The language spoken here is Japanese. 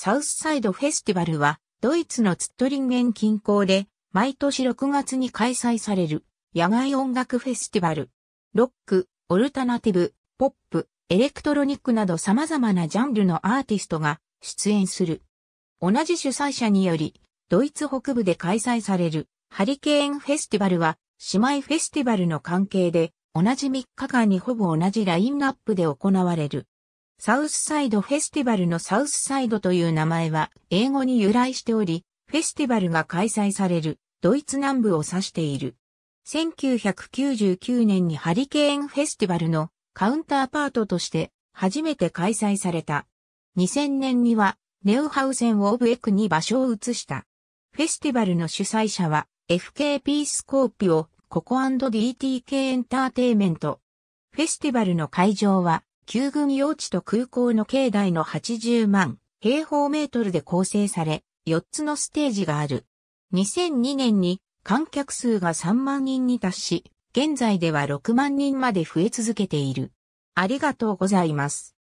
サウスサイドフェスティバルは、ドイツのツットリンゲン近郊で、毎年6月に開催される、野外音楽フェスティバル。ロック、オルタナティブ、ポップ、エレクトロニックなど様々なジャンルのアーティストが出演する。同じ主催者により、ドイツ北部で開催されるハリケーンフェスティバルは姉妹フェスティバルの関係で同じ3日間にほぼ同じラインナップで行われる。サウスサイドフェスティバルのサウスサイドという名前は英語に由来しており、フェスティバルが開催されるドイツ南部を指している。1999年にハリケーンフェスティバルのカウンターパートとして初めて開催された。2000年にはネウハウセン・オブ・エクに場所を移した。フェスティバルの主催者は FKP スコーピオ、ココ &DTK エンターテイメント。フェスティバルの会場は旧軍用地と空港の境内の80万平方メートルで構成され、4つのステージがある。2002年に観客数が3万人に達し、現在では6万人まで増え続けている。ありがとうございます。